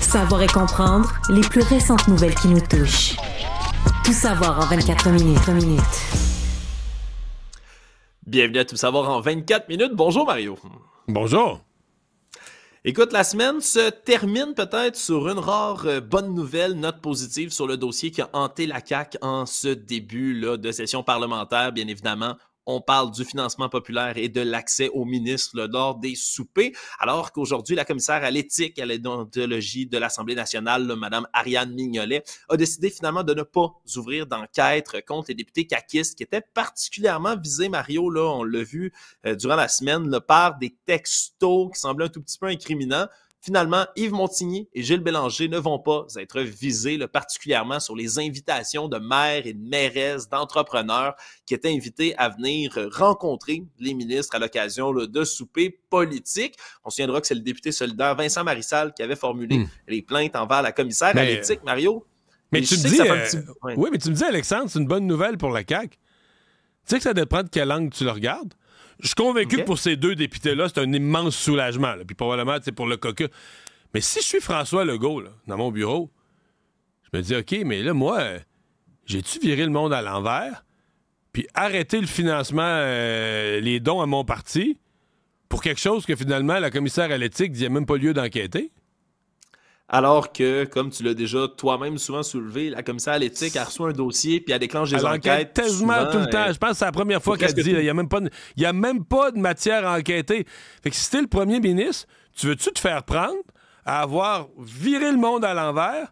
Savoir et comprendre les plus récentes nouvelles qui nous touchent. Tout savoir en 24 minutes. Bienvenue à Tout savoir en 24 minutes. Bonjour Mario. Bonjour. Écoute, la semaine se termine peut-être sur une rare euh, bonne nouvelle, note positive sur le dossier qui a hanté la CAQ en ce début là, de session parlementaire. Bien évidemment, on parle du financement populaire et de l'accès aux ministres lors des soupers, alors qu'aujourd'hui, la commissaire à l'éthique et à l'édontologie de l'Assemblée nationale, Mme Ariane Mignolet, a décidé finalement de ne pas ouvrir d'enquête contre les députés caquistes qui étaient particulièrement visés, Mario, là, on l'a vu euh, durant la semaine, le par des textos qui semblaient un tout petit peu incriminants. Finalement, Yves Montigny et Gilles Bélanger ne vont pas être visés particulièrement sur les invitations de maires et de mairesses, d'entrepreneurs qui étaient invités à venir rencontrer les ministres à l'occasion de souper politique. On se souviendra que c'est le député solidaire Vincent Marissal qui avait formulé hmm. les plaintes envers la commissaire à l'éthique, Mario. Mais tu me dis, euh, oui, mais tu me dis, Alexandre, c'est une bonne nouvelle pour la CAQ. Tu sais que ça dépend de quelle langue tu le regardes. Je suis convaincu que pour ces deux députés-là, c'est un immense soulagement. Là. Puis probablement, c'est pour le coq... Mais si je suis François Legault, là, dans mon bureau, je me dis, OK, mais là, moi, j'ai-tu viré le monde à l'envers? Puis arrêter le financement, euh, les dons à mon parti, pour quelque chose que finalement, la commissaire à l'éthique dit, a même pas lieu d'enquêter? Alors que, comme tu l'as déjà toi-même souvent soulevé, la commissaire à l'éthique, a reçu un dossier puis elle déclenche des enquêtes. tellement tout le temps. Euh, Je pense que c'est la première fois qu'elle dit il n'y a, même pas de, a même pas de matière à enquêter. Fait que si t'es le premier ministre, tu veux-tu te faire prendre à avoir viré le monde à l'envers?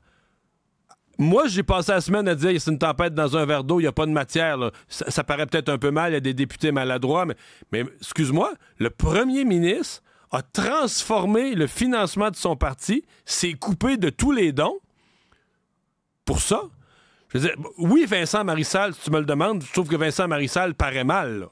Moi, j'ai passé la semaine à dire c'est une tempête dans un verre d'eau, il n'y a pas de matière. Ça, paraît peut-être un peu mal, il y a des députés maladroits, mais excuse-moi, le premier ministre a transformé le financement de son parti, s'est coupé de tous les dons pour ça. Je veux oui, Vincent Marissal, si tu me le demandes, je trouve que Vincent Marissal paraît mal. Là.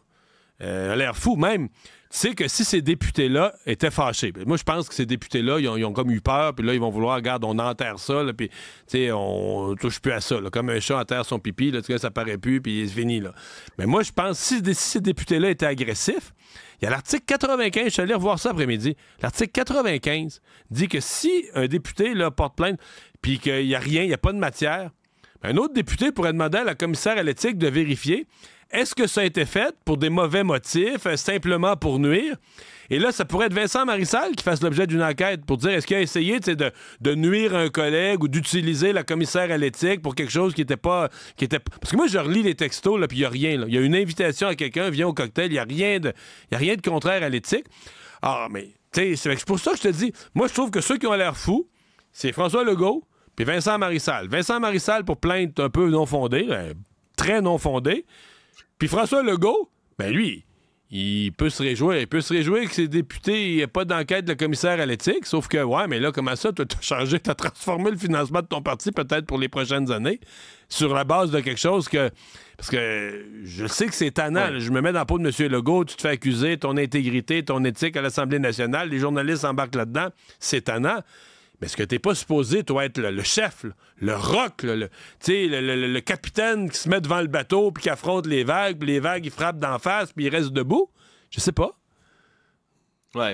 Euh, a l'air fou même. Tu sais que si ces députés-là étaient fâchés, ben, moi je pense que ces députés-là, ils ont, comme eu peur, puis là ils vont vouloir, regarde, on enterre ça, tu puis on touche plus à ça, comme un chat enterre son pipi, là, ça paraît plus, puis se fini. Là. Mais moi je pense que si ces députés-là étaient agressifs, il y a l'article 95, je suis allé revoir ça après-midi. L'article 95 dit que si un député le porte plainte puis qu'il n'y a rien, il n'y a pas de matière, ben, un autre député pourrait demander à la commissaire à l'éthique de vérifier est-ce que ça a été fait pour des mauvais motifs, euh, simplement pour nuire et là, ça pourrait être Vincent Marissal qui fasse l'objet d'une enquête pour dire est-ce qu'il a essayé de, de nuire à un collègue ou d'utiliser la commissaire à l'éthique pour quelque chose qui n'était pas. Qui était... Parce que moi, je relis les textos, là, puis il n'y a rien. Il y a une invitation à quelqu'un, viens au cocktail, il n'y a, rien de, a rien de contraire à l'éthique. Ah, mais, tu sais, c'est pour ça que je te dis, moi, je trouve que ceux qui ont l'air fous, c'est François Legault, puis Vincent Marissal. Vincent Marissal pour plainte un peu non fondée, ben, très non fondée. Puis François Legault, ben lui, il peut se réjouir. Il peut se réjouir que ses députés, il n'y pas d'enquête de commissaire à l'éthique. Sauf que, ouais, mais là, comment ça, tu as changé, tu as transformé le financement de ton parti peut-être pour les prochaines années sur la base de quelque chose que. Parce que je sais que c'est tannant. je me mets dans la peau de M. Legault, tu te fais accuser, ton intégrité, ton éthique à l'Assemblée nationale, les journalistes embarquent là-dedans. C'est tannant. Mais ce que t'es pas supposé, toi, être le, chef, le roc, le, le, le, capitaine qui se met devant le bateau, puis qui affronte les vagues, puis les vagues, ils frappent d'en face, puis il reste debout? Je sais pas. Oui,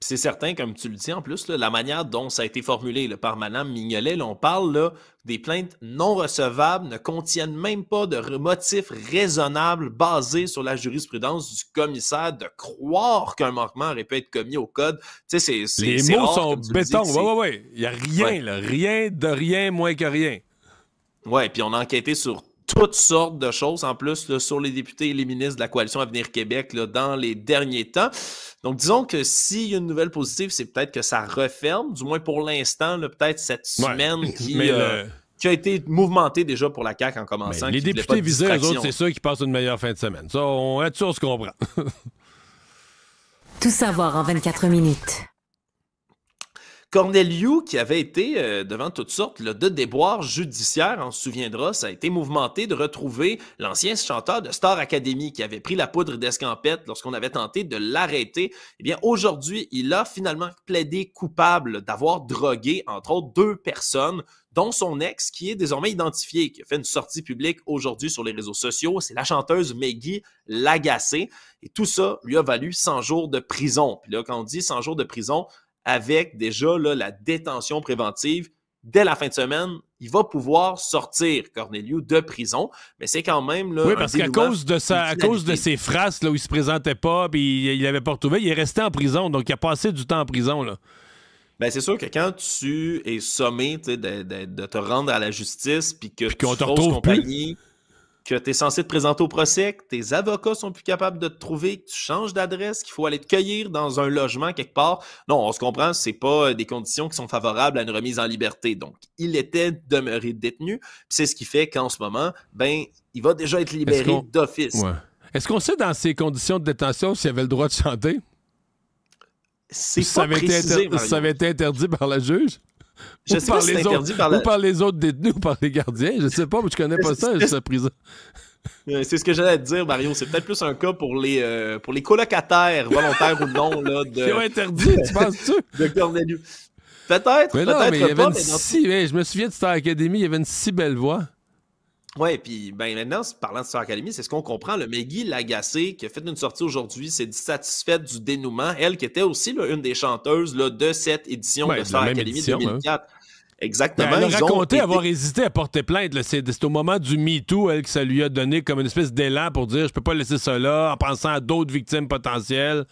c'est certain, comme tu le dis en plus, la manière dont ça a été formulé par Mme Mignolet, on parle des plaintes non recevables ne contiennent même pas de motifs raisonnables basés sur la jurisprudence du commissaire de croire qu'un manquement aurait pu être commis au code. Tu sais, c'est, Les mots sont béton, oui, oui, oui. Il n'y a rien, là, rien de rien, moins que rien. Oui, puis on a enquêté sur toutes sortes de choses, en plus, sur les députés et les ministres de la coalition Avenir Québec dans les derniers temps. Donc, disons que s'il y a une nouvelle positive, c'est peut-être que ça referme, du moins pour l'instant, peut-être cette semaine euh, qui, a été mouvementée déjà pour la CAQ en commençant. les députés visés, autres, c'est ceux qui passent une meilleure fin de semaine. Ça, on, est sûr on se comprend. Tout savoir en 24 minutes. Corneliu, qui avait été euh, devant toutes sortes de déboires judiciaires, on se souviendra, ça a été mouvementé de retrouver l'ancien chanteur de Star Academy qui avait pris la poudre d'escampette lorsqu'on avait tenté de l'arrêter. Eh bien, aujourd'hui, il a finalement plaidé coupable d'avoir drogué, entre autres, deux personnes dont son ex, qui est désormais identifié, qui a fait une sortie publique aujourd'hui sur les réseaux sociaux. C'est la chanteuse Maggie Lagacé. Et tout ça lui a valu 100 jours de prison. Puis là, quand on dit 100 jours de prison, avec déjà la détention préventive dès la fin de semaine, il va pouvoir sortir Cornelio de prison, mais c'est quand même là, Oui, parce qu'à cause de sa, à cause de ses phrases là où il se présentait pas, puis il avait pas retrouvé, il est resté en prison, donc il a passé du temps en prison là. Ben, c'est sûr que quand tu es sommé de, te rendre à la justice puis que te retrouve plus que tu censé te présenter au procès, que tes avocats sont plus capables de te trouver, que tu changes d'adresse, qu'il faut aller te cueillir dans un logement quelque part. Non, on se comprend, c'est pas euh, des conditions qui sont favorables à une remise en liberté. Donc, il était demeuré détenu. C'est ce qui fait qu'en ce moment, ben, il va déjà être libéré d'office. Est-ce qu'on sait dans ces conditions de détention s'il avait le droit de chanter? C'est ça, précisé, ça avait été interdit par la juge? Je sais pas interdit par Ou par les autres détenus ou par les gardiens. Je sais pas, mais je connais pas ça, cette prison. Euh, c'est ce que j'allais te dire, Mario. C'est peut-être plus un cas pour les, euh, pour les colocataires, volontaires ou non. Là, de... Qui interdit, tu penses-tu? de Peut-être. Mais non, mais il y avait une si... je me souviens de Star Academy, il y avait une si belle voix. Oui, puis ben, maintenant, parlant de Star Academy, c'est ce qu'on comprend. Le Meggy Lagacé, qui a fait une sortie aujourd'hui, s'est dissatisfaite du dénouement. Elle, qui était aussi une des chanteuses de cette édition ben, de Star Academy 2004. Hein. Ben, Exactement. elle a raconté avoir hésité à porter plainte. C'est au moment du MeToo, elle, que ça lui a donné comme une espèce d'élan pour dire je peux pas laisser cela en pensant à d'autres victimes potentielles.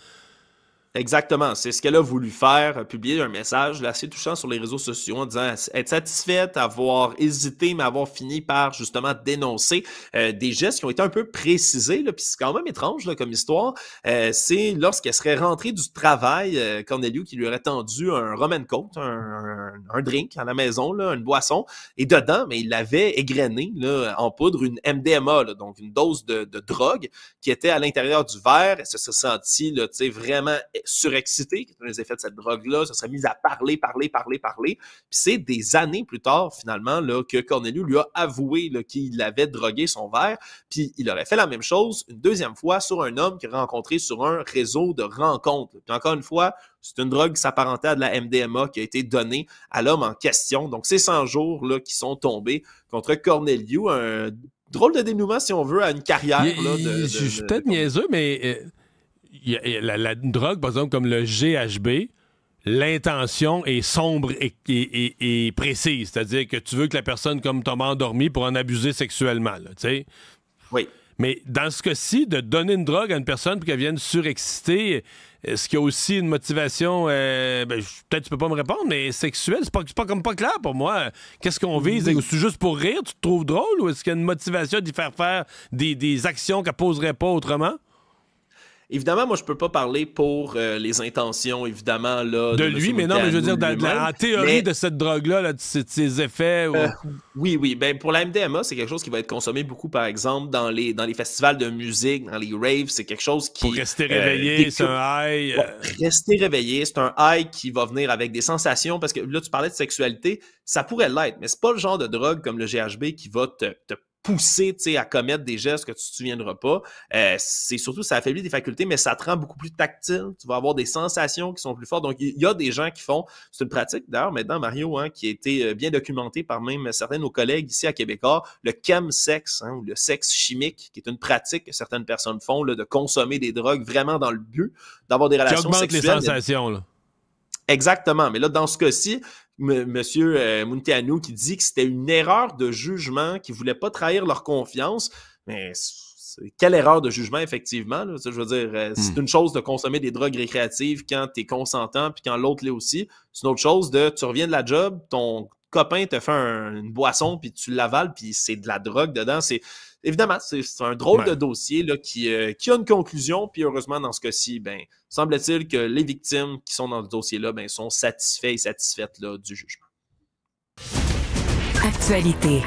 Exactement. C'est ce qu'elle a voulu faire, euh, publier un message assez touchant sur les réseaux sociaux en disant être satisfaite, avoir hésité, mais avoir fini par justement dénoncer euh, des gestes qui ont été un peu précisés. Là, puis c'est quand même étrange comme histoire. Euh, c'est lorsqu'elle serait rentrée du travail, euh, qui lui aurait tendu un Roman Coat, un, drink à la maison, là, une boisson, et dedans, mais il l'avait égrené là, en poudre une MDMA, donc une dose de, de drogue qui était à l'intérieur du verre. Elle se serait sentie là, vraiment surexcité, qui est un effets de cette drogue-là, Ça serait mis à parler, parler, parler, parler. Puis c'est des années plus tard, finalement, que Cornelius lui a avoué qu'il avait drogué son verre, puis il aurait fait la même chose une deuxième fois sur un homme qu'il a rencontré sur un réseau de rencontres. Puis encore une fois, c'est une drogue qui s'apparentait à de la MDMA qui a été donnée à l'homme en question. Donc, ces 100 jours là, qui sont tombés contre Cornelius, un drôle de dénouement, si on veut, à une carrière. je peut-être niaiseux, mais euh, la, drogue, par exemple, comme le GHB, l'intention est sombre et, précise. C'est-à-dire que tu veux que la personne comme tombe endormie pour en abuser sexuellement. oui. Mais dans ce cas-ci, de donner une drogue à une personne pour qu'elle vienne surexciter, est-ce qu'il y a aussi une motivation, euh, ben, peut-être tu peux pas me répondre, mais sexuelle, c'est pas, pas comme pas clair pour moi. Qu'est-ce qu'on vise? C'est juste pour rire, tu te trouves drôle ou est-ce qu'il y a une motivation d'y faire faire des, actions qu'elle poserait pas autrement? Évidemment, moi, je peux pas parler pour euh, les intentions, évidemment, là. De, lui, mais non, mais je veux dire, en théorie de cette drogue-là, de ses effets. Euh, oui, oui. Ben, pour la MDMA, c'est quelque chose qui va être consommé beaucoup, par exemple, dans les, dans les festivals de musique, dans les raves. C'est quelque chose qui. Pour rester euh, réveillé, c'est un high. rester réveillé, c'est un high qui va venir avec des sensations, parce que là, tu parlais de sexualité, ça pourrait l'être, mais c'est pas le genre de drogue comme le GHB qui va te pousser à commettre des gestes que tu ne te souviendras pas. Euh, c'est surtout, ça affaiblit des facultés, mais ça te rend beaucoup plus tactile. Tu vas avoir des sensations qui sont plus fortes. Donc, il y, a des gens qui font, c'est une pratique d'ailleurs maintenant, Mario, hein, qui a été euh, bien documentée par même certains de nos collègues ici à Québécois, le chemsex, hein, ou le sexe chimique, qui est une pratique que certaines personnes font, là, de consommer des drogues vraiment dans le but d'avoir des relations qui augmente les sensations, Exactement. Mais là, dans ce cas-ci, Monsieur euh, qui dit que c'était une erreur de jugement, qui voulait pas trahir leur confiance. Mais quelle erreur de jugement, effectivement. Je veux dire, euh, hmm. c'est une chose de consommer des drogues récréatives quand tu es consentant puis quand l'autre l'est aussi. C'est une autre chose de tu reviens de la job, ton copain te fait une boisson puis tu l'avales puis c'est de la drogue dedans. C'est évidemment, c'est un drôle de dossier euh, qui, a une conclusion. Puis heureusement, dans ce cas-ci, ben, semble-t-il que les victimes qui sont dans le dossier-là ben, sont satisfaits et satisfaites du jugement. Actualité.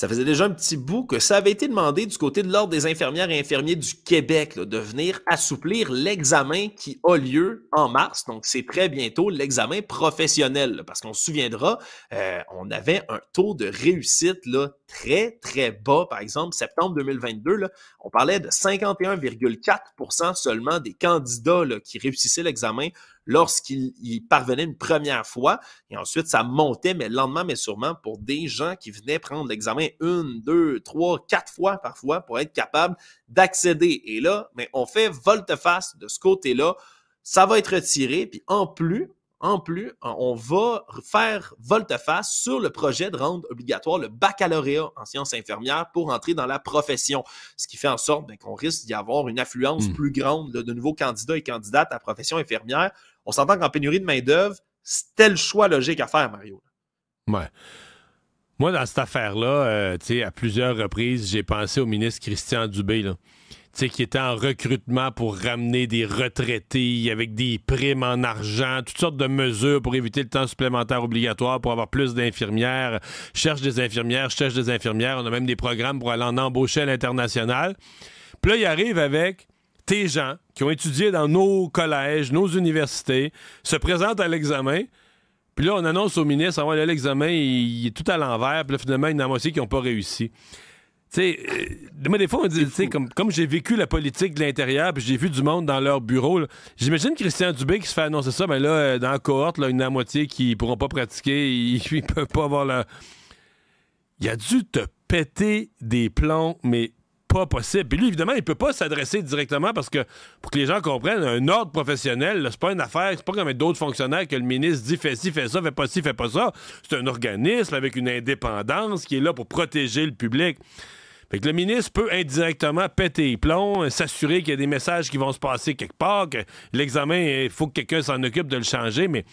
Ça faisait déjà un petit bout que ça avait été demandé du côté de l'Ordre des infirmières et infirmiers du Québec de venir assouplir l'examen qui a lieu en mars. Donc, c'est très bientôt l'examen professionnel. parce qu'on se souviendra, euh, on avait un taux de réussite là, très, très bas. Par exemple, septembre 2022, là, on parlait de 51,4 seulement des candidats là, qui réussissaient l'examen lorsqu'ils parvenaient une première fois. Et ensuite, ça montait, mais lentement, mais sûrement, pour des gens qui venaient prendre l'examen une, deux, trois, quatre fois parfois pour être capable d'accéder. Et là, mais on fait volte-face de ce côté-là. Ça va être retiré. Puis en plus, en plus, euh, on va faire volte-face sur le projet de rendre obligatoire le baccalauréat en sciences infirmières pour entrer dans la profession, ce qui fait en sorte ben, qu'on risque d'y avoir une affluence hmm. plus grande de nouveaux candidats et candidates à la profession infirmière. On s'entend qu'en pénurie de main-d'œuvre, c'était le choix logique à faire, Mario. Moi, dans cette affaire-là, euh, à plusieurs reprises, j'ai pensé au ministre Christian Dubé qui était en recrutement pour ramener des retraités avec des primes en argent, toutes sortes de mesures pour éviter le temps supplémentaire obligatoire, pour avoir plus d'infirmières, cherche des infirmières, cherche des infirmières. On a même des programmes pour aller en embaucher à l'international. Puis là, ils arrivent avec tes gens qui ont étudié dans nos collèges, nos universités, se présentent à l'examen. Puis là, on annonce au ministre, avant ah l'examen, il, est tout à l'envers. Puis là, finalement, il y en a aussi qui n'ont pas réussi sais, moi, euh, des fois, on dit, comme, comme j'ai vécu la politique de l'intérieur, puis j'ai vu du monde dans leur bureau, j'imagine Christian Dubé qui se fait annoncer ça, mais ben là, euh, dans la cohorte, là, il à moitié qui pourront pas pratiquer, ils, ne peuvent pas avoir la. Il a dû te péter des plombs, mais pas possible. Puis lui, évidemment, il ne peut pas s'adresser directement parce que, pour que les gens comprennent, un ordre professionnel, c'est pas une affaire, c'est pas comme d'autres fonctionnaires que le ministre dit fais ci, fais ça, fais pas ci, fais pas ça. C'est un organisme avec une indépendance qui est là pour protéger le public que le ministre peut indirectement péter les plombs, euh, s'assurer qu'il y a des messages qui vont se passer quelque part, que l'examen, euh, il faut que quelqu'un s'en occupe de le changer, mais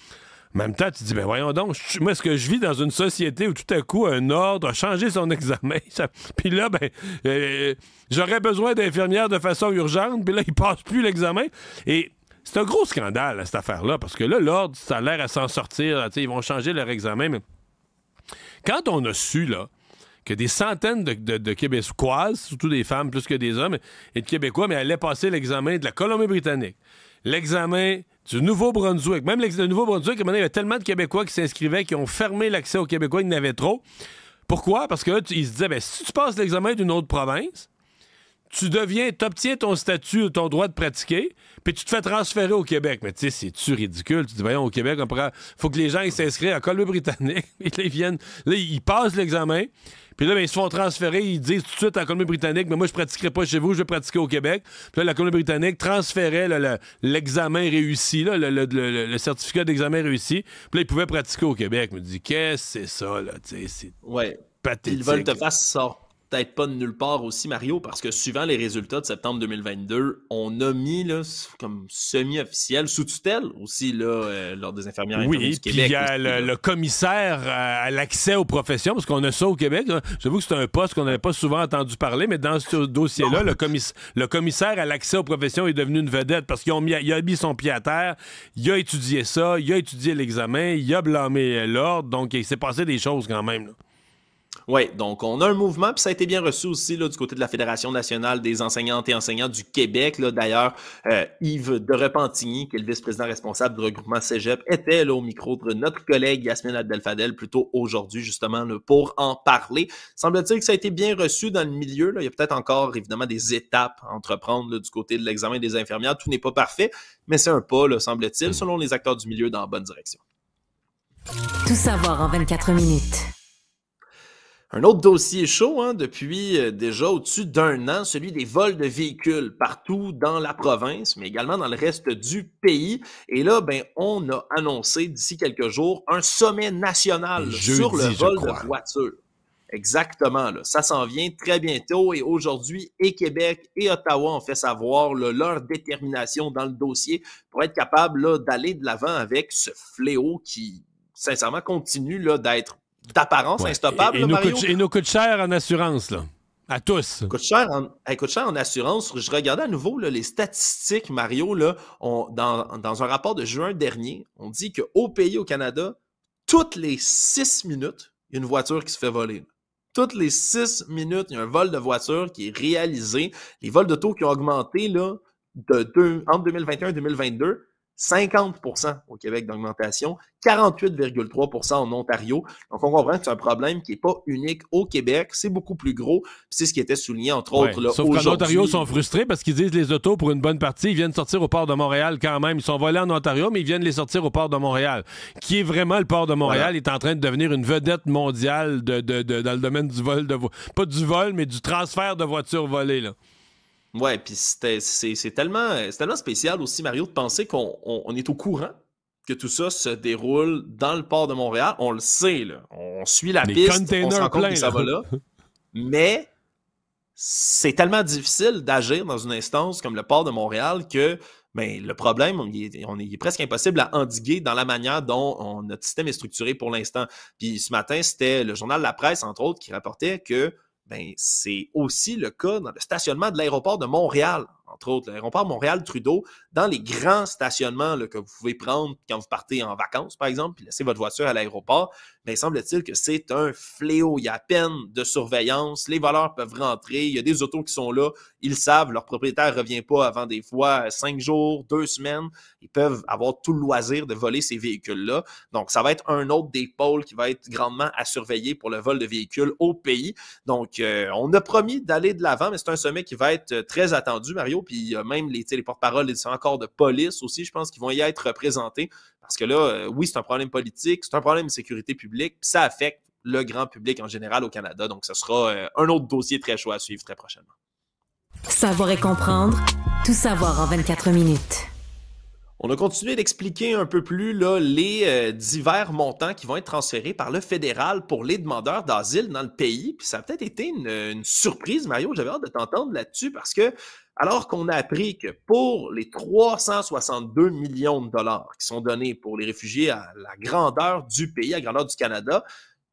en même temps, tu dis, ben voyons donc, moi, est-ce que je vis dans une société où tout à coup, un ordre a changé son examen? Puis là, ben, euh, j'aurais besoin d'infirmières de façon urgente, puis là, ils passent plus l'examen. Et c'est un gros scandale, cette affaire-là, parce que là, l'ordre, ça a l'air à s'en sortir. ils vont changer leur examen, mais quand on a su, là, que des centaines de, Québécoises, surtout des femmes plus que des hommes, et de Québécois, mais allaient passer l'examen de la Colombie-Britannique, l'examen du Nouveau-Brunswick. Même le Nouveau-Brunswick, il y avait tellement de Québécois qui s'inscrivaient, qui ont fermé l'accès aux Québécois, ils avaient trop. Pourquoi? Parce que ils se disaient, ben, si tu passes l'examen d'une autre province, tu deviens, ton statut, ton droit de pratiquer, puis tu te fais transférer au Québec. Mais tu sais, c'est-tu ridicule? Tu dis, voyons, au Québec, on faut que les gens s'inscrivent à Colombie-Britannique. ils viennent, là, ils passent l'examen, puis là, ben, ils se font transférer, ils disent tout de suite à Colombie-Britannique, mais moi, je ne pratiquerai pas chez vous, je vais pratiquer au Québec. Puis là, la Colombie-Britannique transférait l'examen réussi, le, certificat d'examen réussi, puis là, ils pouvaient pratiquer au Québec. me dis, qu'est-ce que c'est ça, là? c'est ouais. Ils veulent te faire ça peut-être pas de nulle part aussi, Mario, parce que suivant les résultats de septembre 2022, on a mis comme semi-officiel, sous tutelle aussi, là, euh, lors des infirmières oui, du Québec. Oui, il y a le, commissaire euh, à l'accès aux professions, parce qu'on a ça au Québec. Hein. J'avoue que c'est un poste qu'on n'avait pas souvent entendu parler, mais dans ce dossier-là, le, commissaire à l'accès aux professions est devenu une vedette parce qu'il a mis son pied à terre, il a étudié ça, il a étudié l'examen, il a blâmé euh, l'ordre, donc il s'est passé des choses quand même. Là. Oui, donc on a un mouvement, puis ça a été bien reçu aussi du côté de la Fédération nationale des enseignantes et enseignants du Québec. D'ailleurs, euh, Yves de Repentigny, qui est le vice-président responsable du regroupement Cégep, était là, au micro de notre collègue Yasmine abdel plutôt aujourd'hui, justement, pour en parler. Semble-t-il que ça a été bien reçu dans le milieu. Là. Il y a peut-être encore, évidemment, des étapes à entreprendre du côté de l'examen des infirmières. Tout n'est pas parfait, mais c'est un pas, semble-t-il, selon les acteurs du milieu, dans la bonne direction. Tout savoir en 24 minutes. Un autre dossier chaud hein, depuis euh, déjà au-dessus d'un an, celui des vols de véhicules partout dans la province, mais également dans le reste du pays. Et là, ben, on a annoncé d'ici quelques jours un sommet national sur le vol de voitures. Exactement. Ça s'en vient très bientôt et aujourd'hui, et Québec et Ottawa ont fait savoir leur détermination dans le dossier pour être capable d'aller de l'avant avec ce fléau qui, sincèrement, continue d'être d'apparence instoppable. Et, et, nous coûte, cher en assurance, là. À tous. Coûte coûte cher en assurance. Je regardais à nouveau les statistiques, Mario. Là, dans, un rapport de juin dernier, on dit qu'au pays, au Canada, toutes les six minutes, il y a une voiture qui se fait voler. Toutes les six minutes, il y a un vol de voiture qui est réalisé. Les vols de taux qui ont augmenté là, de entre 2021 et 2022, 50 au Québec d'augmentation, 48,3 en Ontario. Donc, on comprend que c'est un problème qui n'est pas unique au Québec. C'est beaucoup plus gros. C'est ce qui était souligné, entre autres, là, Sauf qu'en Ontario, sont frustrés parce qu'ils disent les autos, pour une bonne partie, ils viennent sortir au port de Montréal quand même. Ils sont volés en Ontario, mais ils viennent les sortir au port de Montréal, qui est vraiment le port de Montréal est en train de devenir une vedette mondiale de, dans le domaine du vol de... Pas du vol, mais du transfert de voitures volées, là. Ouais, puis euh, c'est tellement, spécial aussi, Mario, de penser qu'on est au courant que tout ça se déroule dans le port de Montréal. On le sait, On suit la piste, on se rend compte que ça va là. Mais c'est tellement difficile d'agir dans une instance comme le port de Montréal que ben, le problème, on est, il est, presque impossible à endiguer dans la manière dont notre système est structuré pour l'instant. Puis ce matin, c'était le journal La Presse, entre autres, qui rapportait que ben, c'est aussi le cas dans le stationnement de l'aéroport de Montréal entre autres, l'aéroport Montréal-Trudeau, dans les grands stationnements que vous pouvez prendre quand vous partez en vacances, par exemple, puis laisser votre voiture à l'aéroport, mais ben, semble-t-il que c'est un fléau. Il y a peine de surveillance, les voleurs peuvent rentrer, il y a des autos qui sont là, ils savent, leur propriétaire ne revient pas avant des fois cinq jours, deux semaines, ils peuvent avoir tout le loisir de voler ces véhicules-là. Donc, ça va être un autre des pôles qui va être grandement à surveiller pour le vol de véhicules au pays. Donc, euh, on a promis d'aller de l'avant, mais c'est un sommet qui va être euh, très attendu, Mario, puis même les, les porte-paroles des différents corps de police aussi, je pense qu'ils vont y être représentés. Parce que là, euh, oui, c'est un problème politique, c'est un problème de sécurité publique, puis ça affecte le grand public en général au Canada. Donc, ce sera euh, un autre dossier très chaud à suivre très prochainement. Savoir et comprendre, tout savoir en 24 minutes. On a continué d'expliquer un peu plus les euh, divers montants qui vont être transférés par le fédéral pour les demandeurs d'asile dans le pays. ça a peut-être été une, surprise, Mario. J'avais hâte de t'entendre là-dessus parce que, alors qu'on a appris que pour les 362 millions de dollars qui sont donnés pour les réfugiés à la grandeur du pays, à la grandeur du Canada,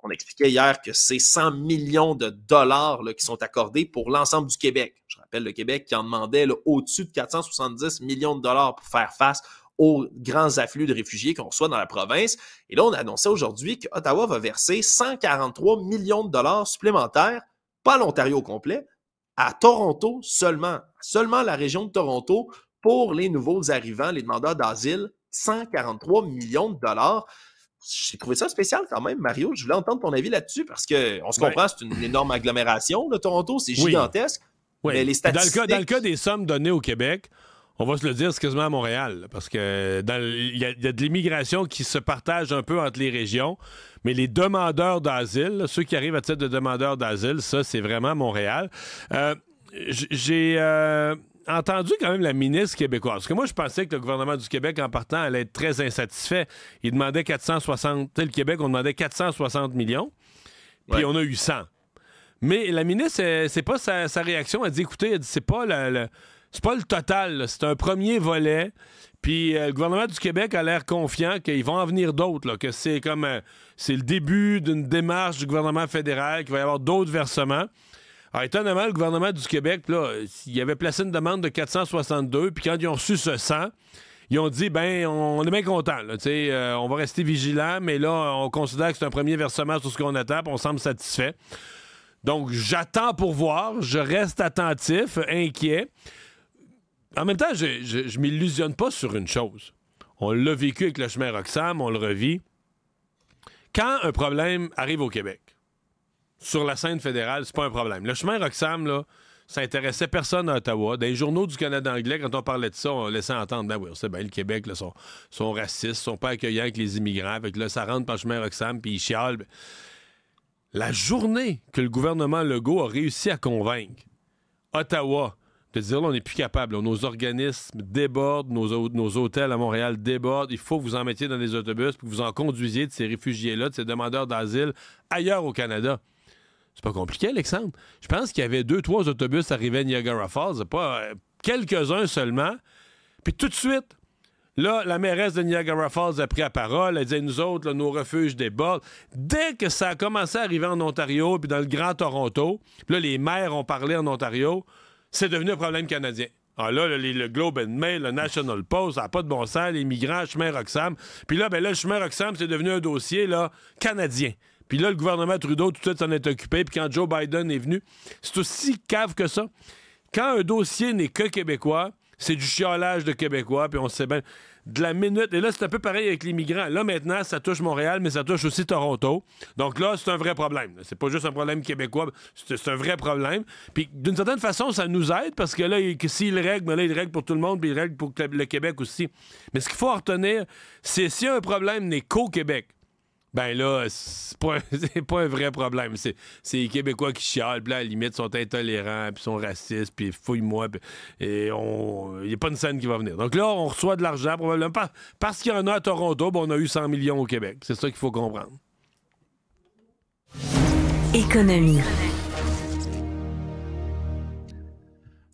on expliquait hier que c'est 100 millions de dollars qui sont accordés pour l'ensemble du Québec le Québec qui en demandait au-dessus de 470 millions de dollars pour faire face aux grands afflux de réfugiés qu'on reçoit dans la province. Et là, on annonçait aujourd'hui qu'Ottawa va verser 143 millions de dollars supplémentaires, pas l'Ontario au complet, à Toronto seulement, seulement la région de Toronto pour les nouveaux arrivants, les demandeurs d'asile, 143 millions de dollars. J'ai trouvé ça spécial quand même, Mario. Je voulais entendre ton avis là-dessus parce que se comprend, c'est une énorme agglomération de Toronto, c'est gigantesque dans, le cas, des sommes données au Québec, on va se le dire, c'est quasiment à Montréal, parce que il y, a de l'immigration qui se partage un peu entre les régions, mais les demandeurs d'asile, ceux qui arrivent à titre de demandeurs d'asile, ça, c'est vraiment Montréal. Euh, j'ai euh, entendu quand même la ministre québécoise, parce que moi, je pensais que le gouvernement du Québec, en partant, allait être très insatisfait. Il demandait 460, le Québec, on demandait 460 millions, puis on a eu 100. Mais la ministre, c'est pas sa, réaction. Elle dit écoutez, c'est pas le, pas le total, c'est un premier volet. Puis euh, le gouvernement du Québec a l'air confiant qu'ils vont en venir d'autres, que c'est comme euh, c'est le début d'une démarche du gouvernement fédéral, qu'il va y avoir d'autres versements. Alors, étonnamment, le gouvernement du Québec, là, il avait placé une demande de 462, puis quand ils ont reçu ce 100, ils ont dit ben on est bien content, euh, on va rester vigilant, mais là on considère que c'est un premier versement sur ce qu'on attend, on semble satisfait. Donc, j'attends pour voir. Je reste attentif, inquiet. En même temps, je, ne m'illusionne pas sur une chose. On l'a vécu avec le chemin Roxham, on le revit. Quand un problème arrive au Québec, sur la scène fédérale, c'est pas un problème. Le chemin Roxham, là, ça intéressait personne à Ottawa. Dans les journaux du Canada anglais, quand on parlait de ça, on laissait entendre ben oui, le Québec, là, sont, racistes, sont pas accueillants avec les immigrants, avec là, ça rentre par le chemin Roxham, puis ils chialent la journée que le gouvernement Legault a réussi à convaincre Ottawa de dire là, on n'est plus capable, nos organismes débordent, nos, hôtels à Montréal débordent, il faut que vous en mettiez dans des autobus pour que vous en conduisiez de ces réfugiés-là, de ces demandeurs d'asile ailleurs au Canada. C'est pas compliqué, Alexandre. Je pense qu'il y avait deux, trois autobus arrivés à Niagara Falls, pas euh, quelques-uns seulement. Puis tout de suite, Là, la mairesse de Niagara Falls a pris la parole. Elle disait, nous autres, nos refuges débordent. Dès que ça a commencé à arriver en Ontario, puis dans le Grand Toronto, puis là, les maires ont parlé en Ontario, c'est devenu un problème canadien. Alors ah, là, le, Globe and Mail, le National Post, ça n'a pas de bon sens, les migrants, chemin Roxham. Puis là, ben là, le chemin Roxham, c'est devenu un dossier là, canadien. Puis là, le gouvernement Trudeau, tout de suite, s'en est occupé. Puis quand Joe Biden est venu, c'est aussi cave que ça. Quand un dossier n'est que québécois, c'est du chiolage de Québécois, puis on sait bien. De la minute. Et là, c'est un peu pareil avec les migrants. Là, maintenant, ça touche Montréal, mais ça touche aussi Toronto. Donc là, c'est un vrai problème. C'est pas juste un problème québécois, c'est un vrai problème. Puis d'une certaine façon, ça nous aide parce que là, s'il règle, ben là, il règle pour tout le monde, puis il règle pour le Québec aussi. Mais ce qu'il faut retenir, c'est si un problème n'est qu'au québec ben là, c'est pas, un, vrai problème. C'est les Québécois qui chialent, puis à la limite, sont intolérants, puis sont racistes, puis fouille-moi, et il n'y a pas une scène qui va venir. Donc là, on reçoit de l'argent, probablement, pas parce qu'il y en a à Toronto, on a eu 100 millions au Québec. C'est ça qu'il faut comprendre. Économie.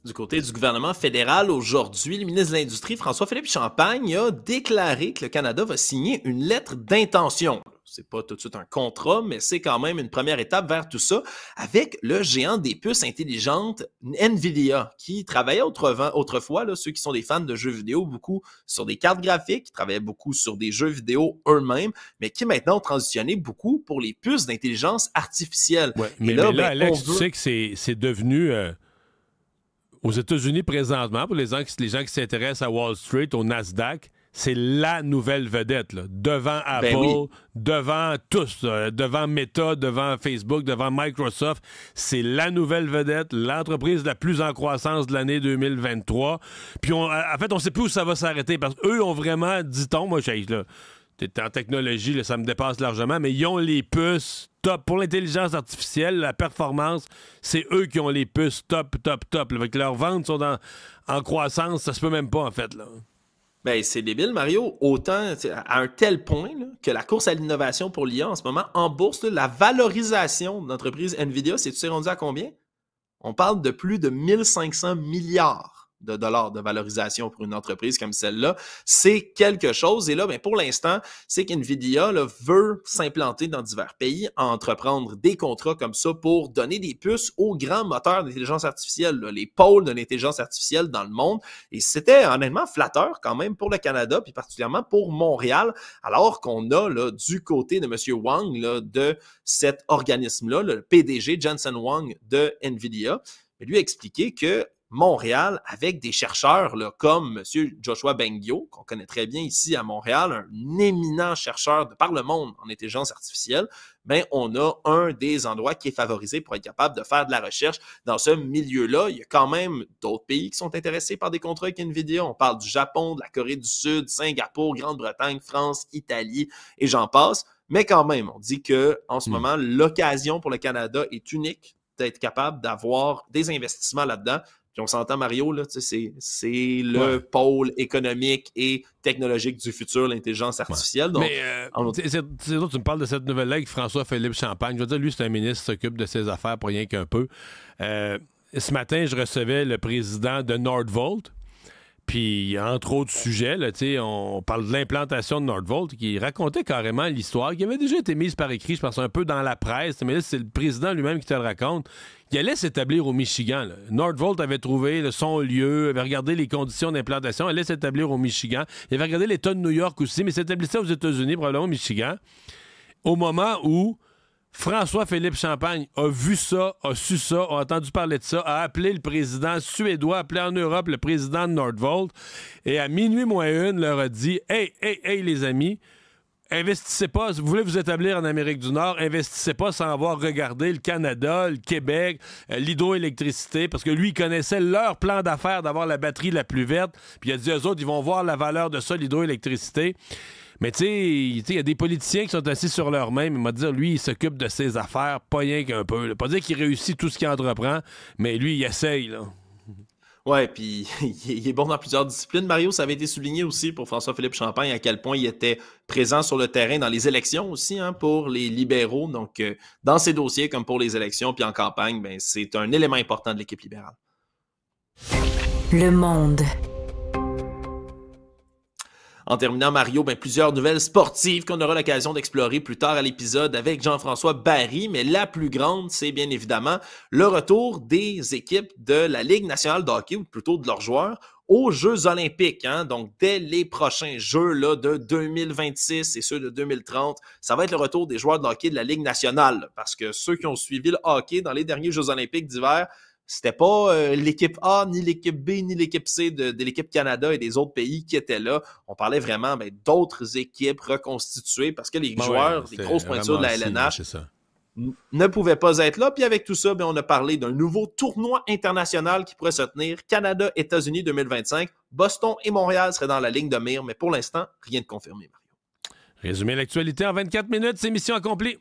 Du côté du gouvernement fédéral, aujourd'hui, le ministre de l'Industrie, François-Philippe Champagne, a déclaré que le Canada va signer une lettre d'intention c'est pas tout de suite un contrat, mais c'est quand même une première étape vers tout ça avec le géant des puces intelligentes Nvidia, qui travaillait autrefois, ceux qui sont des fans de jeux vidéo, beaucoup sur des cartes graphiques, qui travaillaient beaucoup sur des jeux vidéo eux-mêmes, mais qui maintenant ont transitionné beaucoup pour les puces d'intelligence artificielle. mais, là, ben, Alex, tu sais que c'est devenu. Euh, aux États-Unis présentement, pour les gens, les gens qui s'intéressent à Wall Street, au Nasdaq, c'est la nouvelle vedette, devant ben Apple, devant tous, euh, devant Meta, devant Facebook, devant Microsoft. C'est la nouvelle vedette, l'entreprise la plus en croissance de l'année 2023. Puis, euh, en fait, on ne sait plus où ça va s'arrêter parce qu'eux ont vraiment, dit-on, moi, j'ai, t'es en technologie, ça me dépasse largement, mais ils ont les puces top. Pour l'intelligence artificielle, la performance, c'est eux qui ont les puces top, top, top. Avec leurs ventes sont en croissance, ça se peut même pas, en fait. Là. Ben, c'est débile, Mario. Autant, à un tel point que la course à l'innovation pour l'IA en ce moment, en bourse, la valorisation d'entreprise l'entreprise NVIDIA, c'est tu rendu à combien? On parle de plus de 1500 milliards de dollars de valorisation pour une entreprise comme celle-là, c'est quelque chose. Et là, ben, pour l'instant, c'est qu'NVIDIA veut s'implanter dans divers pays, entreprendre des contrats comme ça pour donner des puces aux grands moteurs d'intelligence artificielle, les pôles de l'intelligence artificielle dans le monde. Et c'était honnêtement flatteur quand même pour le Canada, puis particulièrement pour Montréal, alors qu'on a là, du côté de M. Wang, de cet organisme-là, le PDG Jensen Wang de NVIDIA, lui a expliqué que Montréal avec des chercheurs comme M. Joshua Bengio, qu'on connaît très bien ici à Montréal, un éminent chercheur de par le monde en intelligence artificielle, mais ben, on a un des endroits qui est favorisé pour être capable de faire de la recherche dans ce milieu-là. Il y a quand même d'autres pays qui sont intéressés par des contrats avec NVIDIA. On parle du Japon, de la Corée du Sud, Singapour, Grande-Bretagne, France, Italie, et j'en passe. Mais quand même, on dit qu'en ce hmm. moment, l'occasion pour le Canada est unique d'être capable d'avoir des investissements là-dedans on s'entend, Mario, là, c'est, le pôle économique et technologique du futur, l'intelligence artificielle. Mais euh, tu me parles de cette nouvelle avec François-Philippe Champagne. Je veux dire, lui, c'est un ministre qui s'occupe de ses affaires pour rien qu'un peu. Euh, ce matin, je recevais le président de Nordvolt, puis, entre autres sujets, là, on parle de l'implantation de Nordvolt, qui racontait carrément l'histoire, qui avait déjà été mise par écrit, je pense, un peu dans la presse, mais là, c'est le président lui-même qui te le raconte. Il allait s'établir au Michigan. Nordvolt avait trouvé son lieu, avait regardé les conditions d'implantation, allait s'établir au Michigan. Il avait regardé l'État de New York aussi, mais s'établissait aux États-Unis, probablement au Michigan. Au moment où François-Philippe Champagne a vu ça, a su ça, a entendu parler de ça, a appelé le président suédois, a appelé en Europe le président de Nordvolt, et à minuit moins une, leur a dit Hey, hey, hey, les amis, investissez pas, vous voulez vous établir en Amérique du Nord, investissez pas sans avoir regardé le Canada, le Québec, euh, l'hydroélectricité, parce que lui, il connaissait leur plan d'affaires d'avoir la batterie la plus verte, puis il a dit aux autres, ils vont voir la valeur de ça, l'hydroélectricité. Mais tu sais, il y a des politiciens qui sont assis sur leurs mains, mais m'a dire, lui, il s'occupe de ses affaires, pas rien qu'un peu. Pas dire qu'il réussit tout ce qu'il entreprend, mais lui, il essaye, là. Ouais, puis il est bon dans plusieurs disciplines. Mario, ça avait été souligné aussi pour François-Philippe Champagne à quel point il était présent sur le terrain dans les élections aussi hein, pour les libéraux. Donc, euh, dans ses dossiers, comme pour les élections, puis en campagne, ben, c'est un élément important de l'équipe libérale. Le monde. En terminant, Mario, ben, plusieurs nouvelles sportives qu'on aura l'occasion d'explorer plus tard à l'épisode avec Jean-François Barry, mais la plus grande, c'est bien évidemment le retour des équipes de la Ligue nationale de hockey, ou plutôt de leurs joueurs, aux Jeux olympiques. Hein. Donc, dès les prochains Jeux là, de 2026 et ceux de 2030, ça va être le retour des joueurs de hockey de la Ligue nationale. Parce que ceux qui ont suivi le hockey dans les derniers Jeux olympiques d'hiver, c'était pas euh, l'équipe A, ni l'équipe B, ni l'équipe C de, l'équipe Canada et des autres pays qui étaient là. On parlait vraiment ben, d'autres équipes reconstituées parce que les ben joueurs, les grosses pointures de la LNH ne pouvaient pas être là. Puis avec tout ça, ben, on a parlé d'un nouveau tournoi international qui pourrait se tenir Canada-États-Unis 2025. Boston et Montréal seraient dans la ligne de mire, mais pour l'instant, rien de confirmé, Mario. Résumé l'actualité en 24 minutes, c'est mission accomplie.